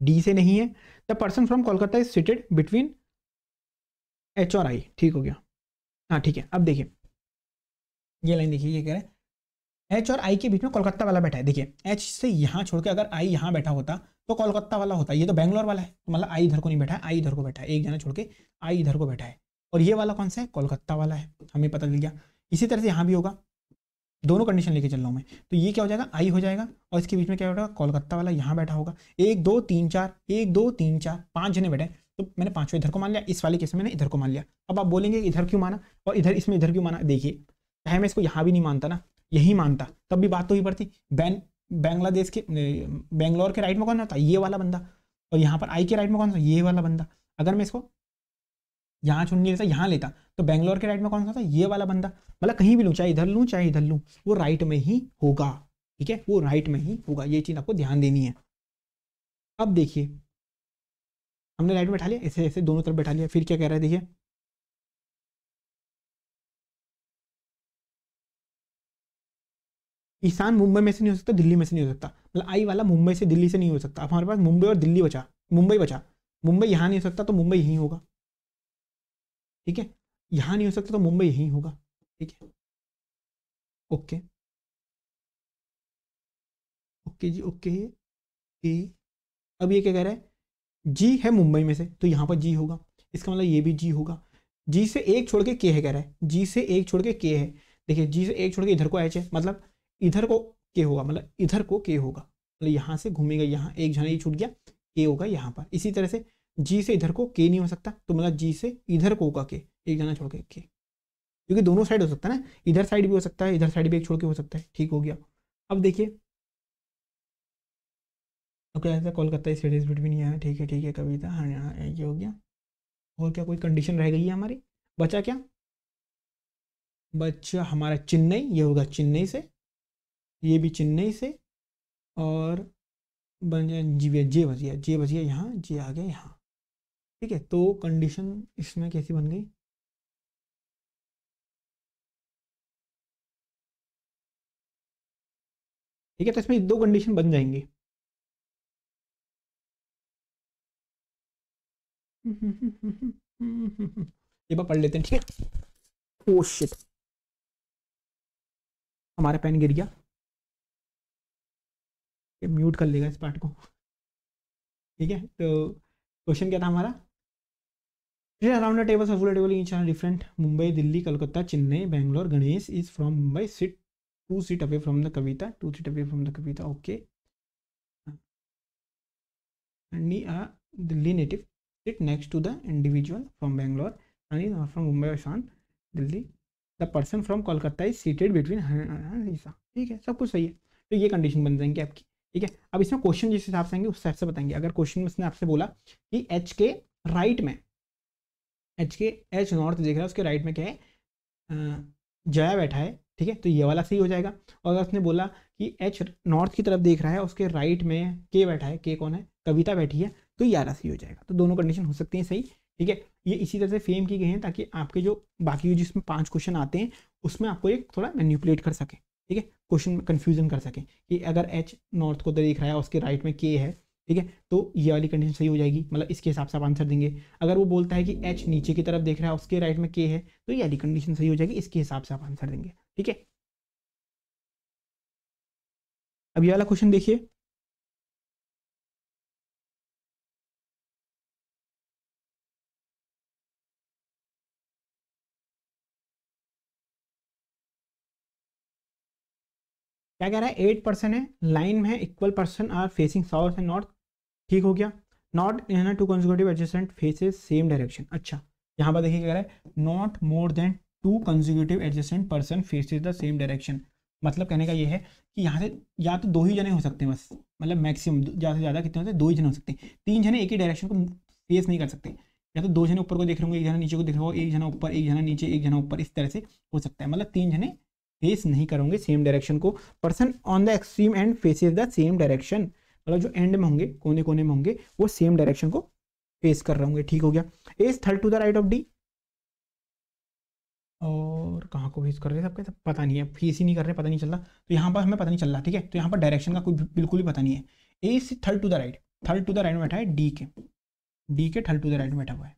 डी से नहीं है the person from Kolkata is seated between H और आई ठीक हो गया हाँ ठीक है अब देखिए ये लाइन देखिए ये कह रहे हैं एच और आई के बीच में कोलकाता वाला बैठा है देखिए एच से यहाँ छोड़ के अगर आई यहाँ बैठा होता तो कोलकाता वाला होता ये तो बैंगलोर वाला है तो मतलब आई इधर को नहीं बैठा है आई इधर को बैठा है एक जाना छोड़ के आई इधर को बैठा है और ये वाला कौन सा है कोलकाता वाला है हमें पता चल गया इसी तरह से यहाँ भी होगा दोनों कंडीशन लेके चल रहा हूँ मैं तो ये क्या हो जाएगा आई हो जाएगा और इसके बीच में क्या हो जाएगा कोलकाता वाला यहाँ बैठा होगा एक दो तीन चार एक दो तीन चार पाँच जने बैठे तो मैंने पांचवें इधर को मान लिया इस वाले केस में मैंने इधर को मान लिया अब आप बोलेंगे इधर क्यों माना और इधर इसमें इधर क्यों माना देखिए चाहे मैं इसको यहाँ भी नहीं मानता ना यही मानता तब भी बात तो ही पड़ती बैन बांग्लादेश के बेंगलोर के राइट में कौन होता ये वाला बंदा और यहाँ पर आई के राइट में कौन सा ये वाला बंदा अगर मैं इसको यहाँ चुन नहीं लेता यहाँ लेता तो बैंगलोर के राइट में कौन सा था ये वाला बंदा मतलब कहीं भी लूँ चाहे इधर लूँ चाहे इधर लूँ वो राइट में ही होगा ठीक है वो राइट में ही होगा ये चीज़ आपको ध्यान देनी है अब देखिए हमने राइट बैठा लिया ऐसे ऐसे दोनों तरफ बैठा लिया फिर क्या कह रहा है देखिए ईशान मुंबई में से नहीं हो सकता दिल्ली में से नहीं हो सकता मतलब आई वाला मुंबई से दिल्ली से नहीं हो सकता अब हमारे पास मुंबई और दिल्ली बचा मुंबई बचा मुंबई यहाँ नहीं हो सकता तो मुंबई यहीं होगा ठीक है यहां नहीं हो सकता तो मुंबई यही होगा ठीक है ओके ओके जी ओके ए अब ये क्या कह रहा है जी है मुंबई में से तो यहां पर जी होगा इसका मतलब ये भी जी होगा जी से एक छोड़ के के है कह रहा है जी से एक छोड़ के के है देखिए जी से एक छोड़ के इधर को एच है मतलब इधर को के होगा मतलब इधर को के होगा मतलब यहां से घूमेगा यहाँ एक जाना ये छूट गया के होगा यहाँ पर इसी तरह से जी से इधर को के नहीं हो सकता तो मतलब जी से इधर को का के एक जाना छोड़ के के क्योंकि दोनों साइड हो सकता है ना इधर साइड भी हो सकता है इधर साइड भी एक छोड़ के हो सकता है ठीक हो गया अब देखिए ओके ऐसा कोलकाता इस स्पीड भी नहीं आया ठीक है ठीक है कविता हाँ यहाँ ये हो गया और क्या कोई कंडीशन रह गई है हमारी बचा क्या बच्चा हमारा चेन्नई ये होगा चेन्नई से ये भी चेन्नई से और बन जे बजिया जे बजिया यहाँ जे आ गया यहाँ ठीक है तो कंडीशन इसमें कैसी बन गई ठीक है तो इसमें दो कंडीशन बन जाएंगी ये बात पढ़ लेते हैं ठीक है ओ oh, शिट हमारा पेन गिर गया ये म्यूट कर लेगा इस पार्ट को ठीक है तो क्वेश्चन क्या था हमारा फिर अराउंड टेबल सर्कुलर टेबल इन चार different Mumbai Delhi Calcutta Chennai Bangalore Ganesh is from Mumbai sit two seat away from the Kavita two sit away from the Kavita okay Delhi native sit next to the individual from Bangalore and from Mumbai शान Delhi the person from Kolkata is seated between ईसा ठीक है सब कुछ सही है तो ये कंडीशन बन जाएंगे आपकी ठीक है अब इसमें क्वेश्चन जिस हिसाब से आएंगे उस हिसाब से बताएंगे अगर क्वेश्चन में उसने आपसे बोला कि एच के राइट में एच के एच नॉर्थ देख रहा है उसके राइट में क्या है जया बैठा है ठीक है तो ये वाला सही हो जाएगा और अगर उसने बोला कि एच नॉर्थ की तरफ देख रहा है उसके राइट में के बैठा है के कौन है कविता बैठी है तो यारा सही हो जाएगा तो दोनों कंडीशन हो सकती हैं सही ठीक है ये इसी तरह से फेम की गई हैं ताकि आपके जो बाकी जिसमें पाँच क्वेश्चन आते हैं उसमें आपको एक थोड़ा मैन्यूपुलेट कर सके ठीक है क्वेश्चन में कन्फ्यूजन कर सकें कि अगर एच नॉर्थ को देख रहा है उसके राइट में के है ठीक है तो ये वाली कंडीशन सही हो जाएगी मतलब इसके हिसाब से आप आंसर देंगे अगर वो बोलता है कि एच नीचे की तरफ देख रहा है उसके राइट में के है तो ये वाली कंडीशन सही हो जाएगी इसके हिसाब से आप आंसर देंगे ठीक है अब ये वाला क्वेश्चन देखिए क्या कह रहा है एट परसेंट है लाइन में equal person are facing south and north ठीक हो गया नॉट इन ना two consecutive adjacent faces same direction अच्छा यहाँ पर देखिए कह रहा है not more than two consecutive adjacent person faces the same direction मतलब कहने का ये है कि यहाँ से या तो दो ही जने हो सकते हैं बस मतलब मैक्सिमम ज़्यादा से ज़्यादा कितने होते हैं दो ही जने हो सकते हैं तीन जने एक ही डायरेक्शन को फेस नहीं कर सकते या तो दो जने ऊपर को देख रहे होंगे एक जना नीचे को देख रहे हो एक जना ऊपर एक जना नीचे एक जना ऊपर इस तरह से हो सकता है मतलब तीन जने फेस नहीं करोगे सेम डायरेक्शन को person on the extreme end faces the same direction मतलब जो एंड में होंगे कोने कोने में होंगे वो सेम डायरेक्शन को फेस कर रहे होंगे ठीक हो गया A is third to the right of D और कहाँ को फेस कर रहे हैं सबके सब पता नहीं है फेस ही नहीं कर रहे पता नहीं चल रहा तो यहाँ पर हमें पता नहीं चल रहा ठीक है तो यहाँ पर डायरेक्शन का कोई बिल्कुल भी पता नहीं है A is third to the right third to the right में बैठा है डी के डी के थर्ड टू द राइट में बैठा हुआ है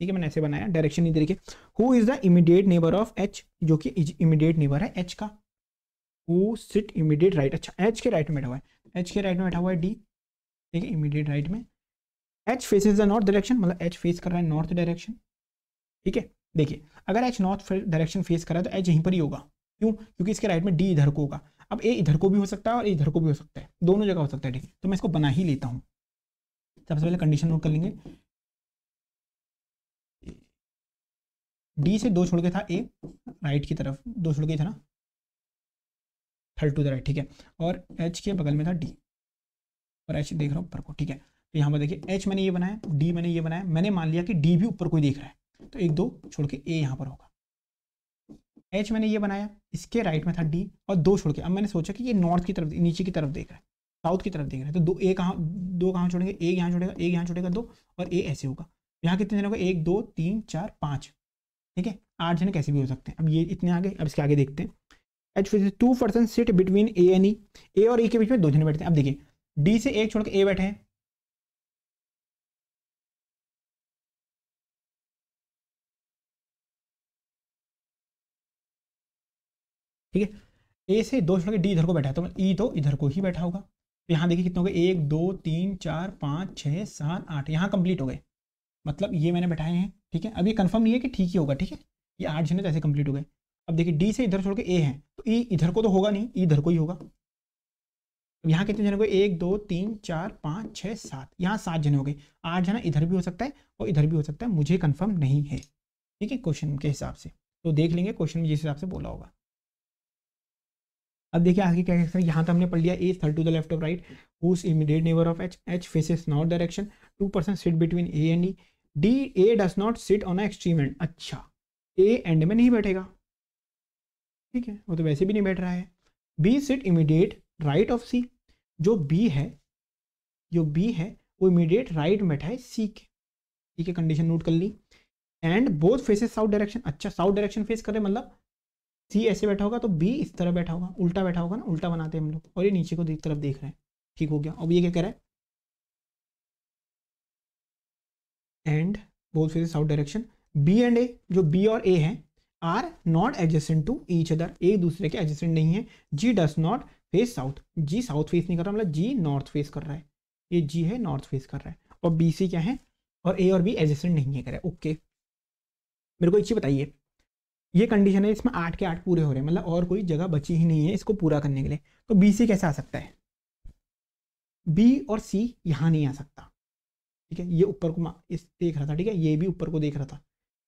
ठीक है मैंने ऐसे बनाया डायरेक्शन नहीं देखिए who is the immediate neighbour of H जो कि इमीडिएट नेबर है एच का हु सिट इमीडिएट राइट अच्छा एच के राइट में बैठा हुआ है एच के राइट में बैठा हुआ है डी ठीक है इमीडिएट राइट में H face is the north direction मतलब एच फेस कर रहा है नॉर्थ डायरेक्शन ठीक है देखिए अगर एच नॉर्थ डायरेक्शन फेस कर रहा है तो एच यहीं पर ही होगा क्यों क्योंकि इसके राइट में डी इधर को होगा अब ए इधर को भी हो सकता है और इधर को भी हो सकता है दोनों जगह हो सकता है ठीक तो मैं इसको बना ही लेता हूँ सबसे पहले कंडीशन नोट कर लेंगे डी से दो छोड़ के था ए राइट की तरफ दो छोड़ के था ना थर्ड टू द राइट ठीक है और एच के बगल में था डी और एच देख रहा हूँ ऊपर को ठीक है तो यहाँ पर देखिए एच मैंने ये बनाया डी मैंने ये बनाया मैंने मान लिया कि डी भी ऊपर कोई देख रहा है तो एक दो छोड़ के ए यहाँ पर होगा एच मैंने ये बनाया इसके राइट में था डी और दो छोड़ के अब मैंने सोचा कि ये नॉर्थ की तरफ नीचे की तरफ देख रहा है साउथ की तरफ देख रहा है तो दो ए कहाँ दो कहाँ छोड़ेंगे एक यहाँ छोड़ेगा एक यहाँ छोड़ेगा दो और ए ऐसे होगा यहाँ कितने जन होगा एक दो तीन चार पाँच ठीक है आठ जने कैसे भी हो सकते हैं अब ये इतने आगे अब इसके आगे देखते हैं H fifty two person sit between A and E A और ई e के बीच में दो जने बैठते हैं अब देखिए डी से एक छोड़कर ए बैठे हैं ठीक है ए से दो छोड़कर डी इधर को बैठा है तो ई मतलब e तो इधर को ही बैठा होगा तो यहां देखिए कितने हो गए एक दो तीन चार पांच छह सात आठ यहां कंप्लीट हो गए मतलब ये मैंने बैठाए हैं ठीक है अब ये कंफर्म नहीं है कि ठीक ही होगा ठीक है ये आठ जने तो ऐसे कंप्लीट हो गए अब देखिए डी से इधर छोड़ के ए है तो ई e इधर को तो होगा नहीं ई e इधर को ही होगा अब यहाँ कितने जने को एक दो तीन चार पाँच छः सात यहाँ सात जने हो गए आठ जना इधर भी हो सकता है और इधर भी हो सकता है मुझे कन्फर्म नहीं है ठीक है क्वेश्चन के हिसाब से तो देख लेंगे क्वेश्चन में जिस हिसाब से बोला होगा अब देखिए आगे क्या कह सकते हैं यहाँ तो हमने पढ़ लिया A third to the left of right who's immediate neighbour of H H faces north direction two person sit between A and E D A does not sit on extreme end अच्छा A and में नहीं बैठेगा ठीक है वो तो वैसे भी नहीं बैठ रहा है B sit immediate right of C जो बी है जो बी है वो इमीडिएट राइट में बैठा है सी के ठीक है कंडीशन नोट कर ली and both faces south direction अच्छा साउथ डायरेक्शन फेस करें मतलब सी ऐसे बैठा होगा तो बी इस तरह बैठा होगा उल्टा बैठा होगा ना उल्टा बनाते हैं हम लोग और ये नीचे को एक तरफ देख रहे हैं ठीक हो गया अब ये क्या कह रहा है and both faces south direction B and A जो बी और ए हैं are not adjacent to each other एक दूसरे के एडजस्टेंट नहीं है G does not face south G south face नहीं कर रहा मतलब जी नॉर्थ फेस कर रहा है ये जी है नॉर्थ फेस कर रहा है और बी सी क्या है और ए और बी एडजस्टेंट नहीं है कर रहा है ओके मेरे को एक चीज़ बताइए ये कंडीशन है इसमें आठ के आठ पूरे हो रहे हैं मतलब और कोई जगह बची ही नहीं है इसको पूरा करने के लिए तो बी सी कैसे आ सकता है बी और सी यहाँ नहीं आ सकता ठीक है ये ऊपर को इस देख रहा था ठीक है ये भी ऊपर को देख रहा था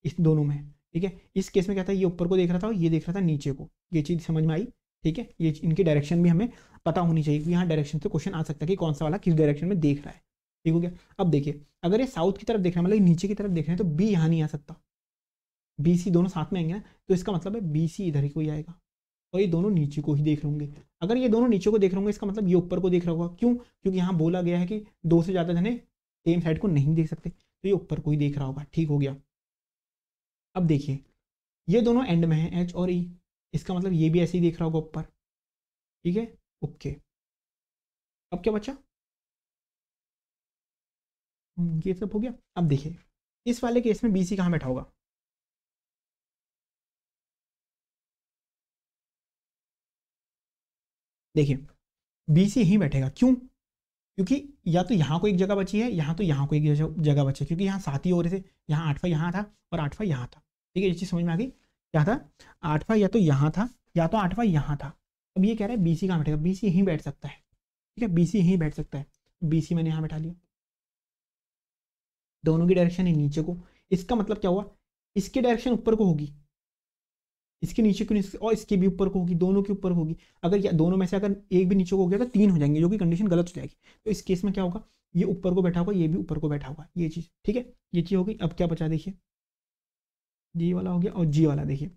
इस दोनों में ठीक है इस केस में क्या था ये ऊपर को देख रहा था और ये देख रहा था नीचे को ये चीज़ समझ में आई ठीक है ये इनकी डायरेक्शन भी हमें पता होनी चाहिए कि यहाँ डायरेक्शन से क्वेश्चन आ सकता है कि कौन सा वाला किस डायरेक्शन में देख रहा है ठीक हो गया अब देखिए अगर ये साउथ की तरफ देख रहे हैं मतलब नीचे की तरफ देख रहे हैं तो बी यहाँ नहीं आ सकता बी सी दोनों साथ में आएंगे ना तो इसका मतलब है बी सी इधर ही को ही आएगा और ये दोनों नीचे को ही देख रहे होंगे अगर ये दोनों नीचे को देख रहे होंगे इसका मतलब ये ऊपर को देख रहा होगा क्यों क्योंकि यहाँ बोला गया है कि दो से ज़्यादा जने सेम साइड को नहीं देख सकते तो ये ऊपर को ही देख रहा होगा ठीक हो गया अब देखिए ये दोनों एंड में हैं एच और ई e. इसका मतलब ये भी ऐसे ही देख रहा होगा ऊपर ठीक है ओके अब क्या बच्चा हम्म, ये सब हो गया अब देखिए इस वाले केस में बीसी कहाँ बैठा होगा देखिए बीसी यहीं बैठेगा क्यों क्योंकि या तो यहाँ को एक जगह बची है यहाँ तो यहाँ को एक जगह बची है क्योंकि यहाँ सात ही हो रहे थे यहाँ आठवा यहाँ था और आठवा यहाँ था ठीक है ये चीज़ समझ में आ गई क्या था आठवा या तो यहाँ था या तो आठवा यहाँ था अब ये कह रहा है बी सी कहाँ बैठेगा बी सी यहीं बैठ सकता है ठीक है बी सी यहीं बैठ सकता है बी सी मैंने यहाँ बैठा लिया दोनों की डायरेक्शन है नीचे को इसका मतलब क्या हुआ इसकी डायरेक्शन ऊपर को होगी इसके नीचे क्यों नहीं और इसके भी ऊपर को होगी दोनों के ऊपर होगी अगर या दोनों में से अगर एक भी नीचे को हो गया तो तीन हो जाएंगे जो कि कंडीशन गलत हो जाएगी तो इस केस में क्या होगा ये ऊपर को बैठा होगा ये भी ऊपर को बैठा होगा ये चीज़ ठीक है ये चीज़ होगी अब क्या बचा देखिए ये वाला हो गया और जी वाला देखिए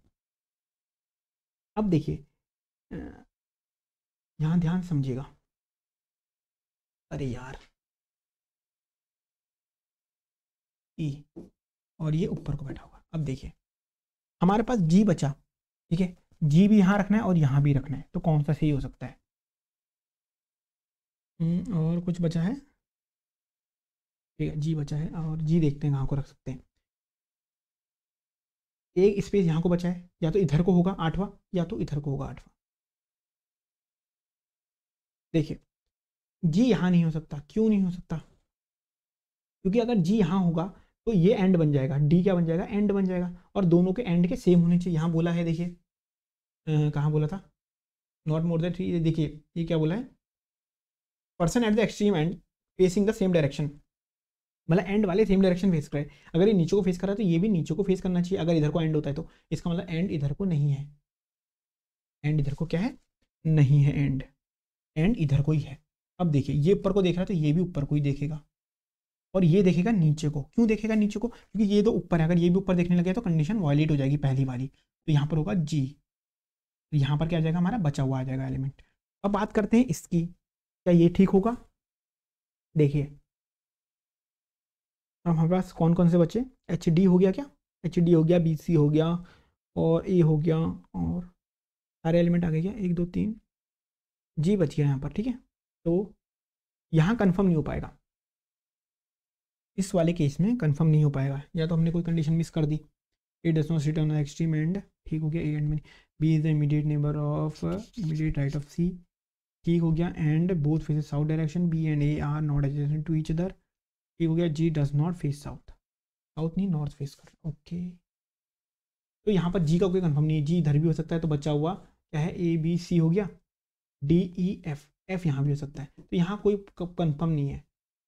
अब देखिए यहाँ ध्यान समझिएगा अरे यार ई e और ये ऊपर को बैठा हुआ अब देखिए हमारे पास जी बचा ठीक है जी भी यहाँ रखना है और यहाँ भी रखना है तो कौन सा सही हो सकता है हम्म, और कुछ बचा है ठीक है जी बचा है और जी देखते हैं कहाँ को रख सकते हैं एक स्पेस यहाँ को बचा है या तो इधर को होगा आठवां या तो इधर को होगा आठवां देखिए जी यहाँ नहीं हो सकता क्यों नहीं हो सकता क्योंकि अगर जी यहाँ होगा तो ये एंड बन जाएगा डी क्या बन जाएगा एंड बन जाएगा और दोनों के एंड के सेम होने चाहिए यहाँ बोला है देखिए कहाँ बोला था नॉट मोर देन थ्री देखिए ये क्या बोला है person at the extreme end facing the same direction मतलब एंड वाले सेम डायरेक्शन फेस कर रहे हैं अगर ये नीचे को फेस कर रहा है तो ये भी नीचे को फेस करना चाहिए अगर इधर को एंड होता है तो इसका मतलब एंड इधर को नहीं है एंड इधर को क्या है नहीं है एंड एंड इधर को ही है अब देखिए ये ऊपर को देख रहा है तो ये भी ऊपर को ही देखेगा और ये देखेगा नीचे को क्यों देखेगा नीचे को क्योंकि ये तो ऊपर है अगर ये भी ऊपर देखने लगे तो कंडीशन वॉयलेट हो जाएगी पहली वाली तो यहाँ पर होगा जी तो यहाँ पर क्या आ जाएगा हमारा बचा हुआ आ जाएगा एलिमेंट अब बात करते हैं इसकी क्या ये ठीक होगा देखिए अब हमारे पास कौन कौन से बचे एच डी हो गया क्या एच डी हो गया बी सी हो गया और ए हो गया और सारे एलिमेंट आ गए क्या एक दो तीन जी बच गया यहाँ पर ठीक है तो यहाँ कन्फर्म नहीं हो पाएगा इस वाले केस में कन्फर्म नहीं हो पाएगा या तो हमने कोई कंडीशन मिस कर दी A does not return extreme end ठीक हो गया A and mean B is the immediate neighbour of immediate right of C ठीक हो गया and both faces south direction B and A are not adjacent to each other हो गया G does not face south south नहीं north face कर okay तो यहाँ पर जी का कोई कन्फर्म नहीं है जी इधर भी हो सकता है तो बचा हुआ क्या है ए बी सी हो गया डी ई एफ एफ यहाँ भी हो सकता है तो यहाँ कोई कंफर्म नहीं है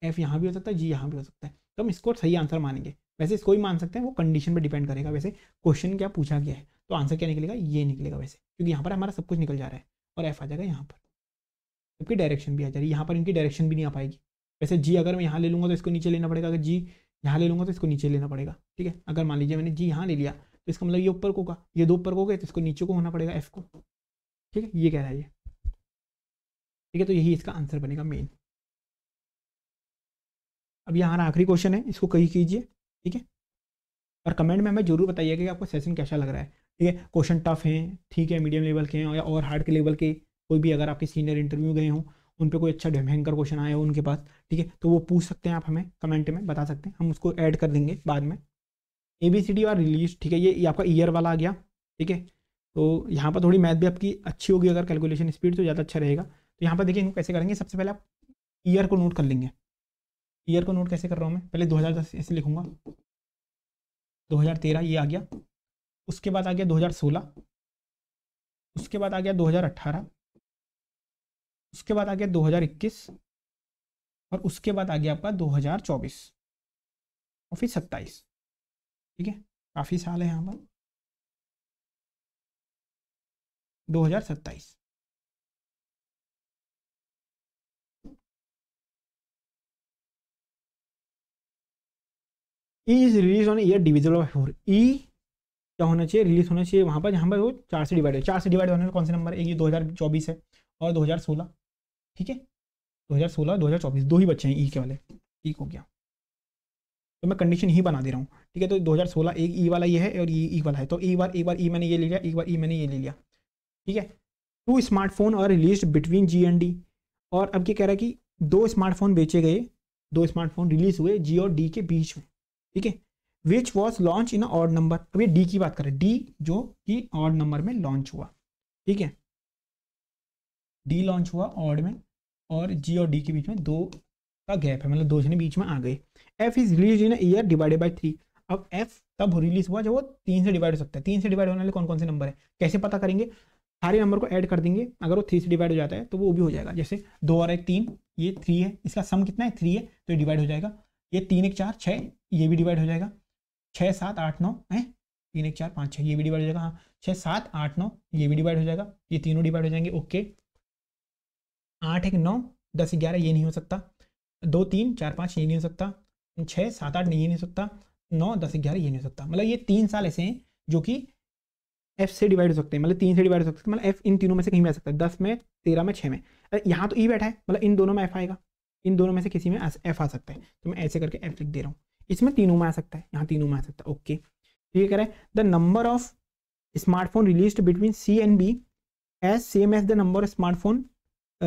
एफ यहाँ भी हो सकता है जी यहाँ भी हो सकता है तो हम इसको सही आंसर मानेंगे वैसे इसको ही मान सकते हैं वो कंडीशन पर डिपेंड करेगा वैसे क्वेश्चन क्या पूछा गया है तो आंसर क्या निकलेगा ये निकलेगा वैसे क्योंकि यहाँ पर हमारा सब कुछ निकल जा रहा है और एफ आ जाएगा यहाँ पर जबकि डायरेक्शन भी आ जा रही है यहाँ पर इनकी डायरेक्शन भी नहीं आ पाएगी वैसे जी अगर मैं यहाँ ले लूँगा तो इसको नीचे लेना पड़ेगा अगर जी यहाँ ले लूँगा तो इसको नीचे लेना पड़ेगा ठीक है अगर मान लीजिए मैंने जी यहाँ ले लिया तो इसका मतलब ये ऊपर को का ये दो ऊपर को गए तो इसको नीचे को होना पड़ेगा एफ को ठीक है ये कह रहा है ये ठीक है तो यही इसका आंसर बनेगा मेन अब ये हमारा आखिरी क्वेश्चन है इसको कही कीजिए ठीक है और कमेंट में हमें जरूर बताइएगा कि आपको सेशन कैसा लग रहा है ठीक है क्वेश्चन टफ हैं ठीक है मीडियम लेवल के हैं या और हार्ड के लेवल के कोई भी अगर आपके सीनियर इंटरव्यू गए हों उन पर कोई अच्छा भयंकर क्वेश्चन आया हो उनके पास ठीक है तो वो पूछ सकते हैं आप हमें कमेंट में बता सकते हैं हम उसको ऐड कर देंगे बाद में ए बी सी डी और रिलीज ठीक है ये आपका ईयर वाला आ गया ठीक है तो यहाँ पर थोड़ी मैथ भी आपकी अच्छी होगी अगर कैलकुलेशन स्पीड तो ज़्यादा अच्छा रहेगा तो यहाँ पर देखिए इनको कैसे करेंगे सबसे पहले आप ईयर को नोट कर लेंगे ईयर को नोट कैसे कर रहा हूँ मैं पहले 2010 ऐसे लिखूँगा 2013 ये आ गया उसके बाद आ गया 2016 उसके बाद आ गया 2018 उसके बाद आ गया 2021 और उसके बाद आ गया आपका 2024 और फिर सत्ताईस ठीक है काफ़ी साल है यहाँ पर 2027 E is release on year divisible of four E क्या होना चाहिए रिलीज होना चाहिए वहाँ पर जहाँ पर वो चार से डिवाइड है चार से डिवाइड होने का कौन से नंबर एक ये 2024 है और सोलह ठीक है 2016 2024 दो ही बच्चे हैं ई e के वाले ठीक e हो गया तो मैं कंडीशन ही बना दे रहा हूँ ठीक है तो 2016 एक ई e वाला ये है और ये ई वाला है तो एक बार एक बार ई मैंने ये ले लिया एक बार ई मैंने ये ले लिया ठीक है टू स्मार्टफोन और release between G and D और अब क्या कह रहा है कि दो स्मार्टफोन बेचे गए दो स्मार्टफोन रिलीज हुए जी और डी के बीच में ठीक है which was launch in odd number अब ये डी की बात करें डी जो कि ऑड नंबर में लॉन्च हुआ ठीक है डी लॉन्च हुआ ऑड में और जी और डी के बीच में दो का गैप है मतलब दो जने बीच में आ गए F is release in year divided by three अब एफ तब रिलीज हुआ जब वो तीन से डिवाइड हो सकता है तीन से डिवाइड होने वाले कौन कौन से नंबर है कैसे पता करेंगे सारे नंबर को ऐड कर देंगे अगर वो थ्री से डिवाइड हो जाता है तो वो भी हो जाएगा जैसे दो और एक तीन ये थ्री है इसका सम कितना है थ्री है तो ये डिवाइड हो जाएगा ये तीन एक चार छः ये भी डिवाइड हो जाएगा छः सात आठ नौ है तीन एक चार पाँच छः ये भी डिवाइड हो जाएगा हाँ छः सात आठ नौ ये भी डिवाइड हो जाएगा ये तीनों डिवाइड हो जाएंगे ओके आठ एक नौ दस ग्यारह ये नहीं हो सकता दो तीन चार पाँच ये नहीं हो सकता छः सात आठ नहीं ये नहीं हो सकता नौ दस ग्यारह ये नहीं हो सकता मतलब ये तीन साल ऐसे हैं जो कि एफ से डिवाइड हो सकते हैं मतलब तीन से डिवाइड हो सकते हैं मतलब एफ इन तीनों में से कहीं भी आ सकता है दस में तेरह में छः में यहाँ तो ई e बैठा है मतलब इन दोनों में एफ आएगा इन दोनों में से किसी में एफ आ सकता है तो मैं ऐसे करके एफ लिख दे रहा हूँ इसमें तीनों में आ सकता है यहाँ तीनों में आ सकता है ओके तो ये कह रहा है the number of smartphone release between C and B as same as the number of smartphone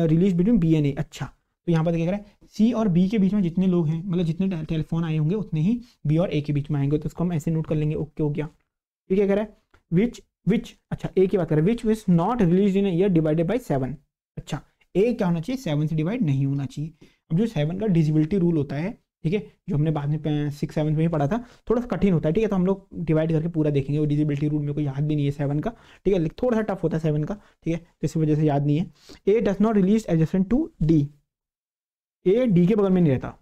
release between B and A अच्छा तो यहाँ पर देखिए करें सी और बी के बीच में जितने लोग हैं मतलब जितने टेलीफोन आए होंगे उतने ही बी और ए के बीच में आएंगे तो उसको हम ऐसे नोट कर लेंगे ओके हो गया ठीक है कह रहा है विच विच अच्छा ए की बात करें which was not release in year divided by seven अच्छा ए क्या होना चाहिए सेवन से डिवाइड नहीं होना चाहिए अब जो सेवन का डिजिबिलिटी रूल होता है ठीक है जो हमने बाद में सिक्स सेवन में ही पढ़ा था थोड़ा सा कठिन होता है ठीक है तो हम लोग डिवाइड करके पूरा देखेंगे और डिजिबिलिटी रूल मेरे को याद भी नहीं है सेवन का ठीक है थोड़ा सा टफ होता है सेवन का ठीक है तो इसी वजह से याद नहीं है A does not release adjustment to D A D के बगल में नहीं रहता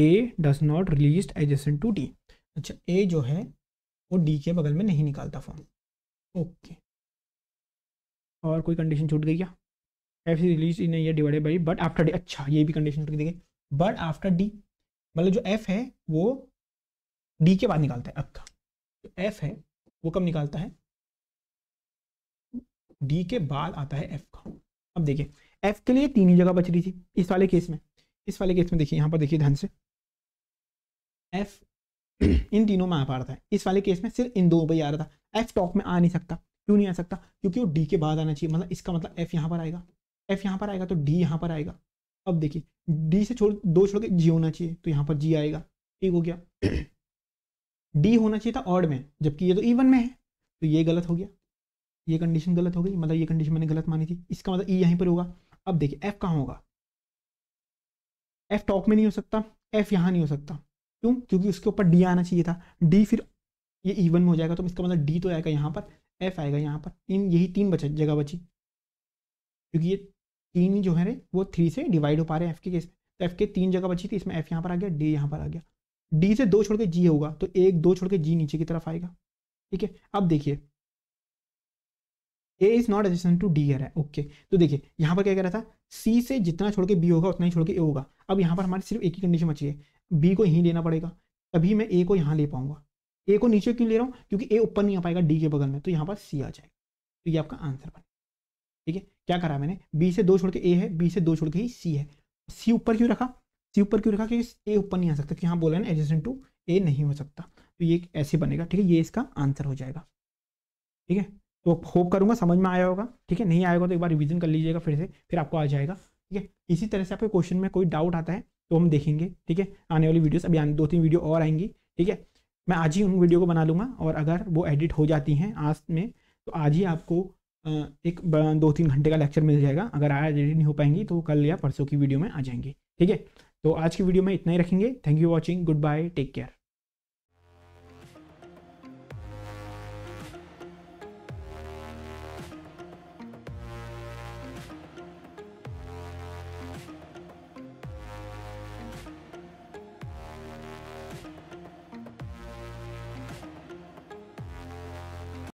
A does not release adjustment to D अच्छा ए जो है वो डी के बगल में नहीं निकालता फॉर्म ओके और कोई कंडीशन छूट गई क्या F C release in year divided by but after D अच्छा ये भी कंडीशन देखिए बट आफ्टर डी मतलब जो एफ है वो डी के बाद निकालता है अब का अच्छा। जो एफ है वो कब निकालता है डी के बाद आता है एफ का अब देखिए एफ के लिए तीन ही जगह बच रही थी इस वाले केस में इस वाले केस में देखिए यहाँ पर देखिए ध्यान से एफ इन तीनों में आ पा रहा था इस वाले केस में सिर्फ इन दो पर ही आ रहा था एफ टॉप में आ नहीं सकता क्यों नहीं आ सकता क्योंकि वो डी के बाद आना चाहिए मतलब इसका मतलब एफ यहाँ पर आएगा एफ यहाँ पर आएगा तो डी यहाँ पर आएगा अब देखिए डी से छोड़ दो छोड़ के जी होना चाहिए तो यहाँ पर जी आएगा ठीक हो गया डी होना चाहिए था ऑड में जबकि ये तो ईवन में है तो ये गलत हो गया ये कंडीशन गलत हो गई मतलब ये कंडीशन मैंने गलत मानी थी इसका मतलब ई e यहीं पर होगा अब देखिए एफ कहाँ होगा एफ टॉप में नहीं हो सकता एफ यहाँ नहीं हो सकता क्यों क्योंकि उसके ऊपर डी आना चाहिए था डी फिर ये ईवन में हो जाएगा तो इसका मतलब डी तो आएगा यहाँ पर एफ आएगा यहाँ पर इन यही तीन बचे जगह बची क्योंकि ये तीन जो है वो थ्री से डिवाइड हो पा रहे हैं एफ के केस में तो एफ के तीन जगह बची थी इसमें एफ यहाँ पर आ गया डी यहाँ पर आ गया डी से दो छोड़ के जी होगा तो एक दो छोड़ के जी नीचे की तरफ आएगा ठीक है अब देखिए A is not adjacent to D है ओके तो देखिए यहाँ पर क्या कह रहा था सी से जितना छोड़ के बी होगा उतना ही छोड़ के ए होगा अब यहाँ पर हमारी सिर्फ एक ही कंडीशन बची है बी को यहीं लेना पड़ेगा तभी मैं ए को यहाँ ले पाऊंगा ए को नीचे क्यों ले रहा हूँ क्योंकि ए ऊपर नहीं आ पाएगा डी के बगल में तो यहाँ पर सी आ जाएगा तो ये आपका आंसर बनेगा ठीक है क्या करा मैंने बी से दो छोड़ के ए है बी से दो छोड़ के ही सी है सी ऊपर क्यों रखा सी ऊपर क्यों रखा क्योंकि ए ऊपर नहीं आ सकता क्योंकि हाँ बोला ना एडजस्टेंट टू ए नहीं हो सकता तो ये ऐसे बनेगा ठीक है ये इसका आंसर हो जाएगा ठीक है तो होप करूंगा समझ में आया होगा ठीक है नहीं आएगा तो एक बार रिविजन कर लीजिएगा फिर से फिर आपको आ जाएगा ठीक है इसी तरह से आपके क्वेश्चन में कोई डाउट आता है तो हम देखेंगे ठीक है आने वाली वीडियोस अभी आने दो तीन वीडियो और आएंगी ठीक है मैं आज ही उन वीडियो को बना लूँगा और अगर वो एडिट हो जाती हैं आज में तो आज ही आपको एक दो तीन घंटे का लेक्चर मिल जाएगा अगर आज रेडी नहीं हो पाएंगी तो कल या परसों की वीडियो में आ जाएंगे ठीक है तो आज की वीडियो में इतना ही रखेंगे thank you watching goodbye take care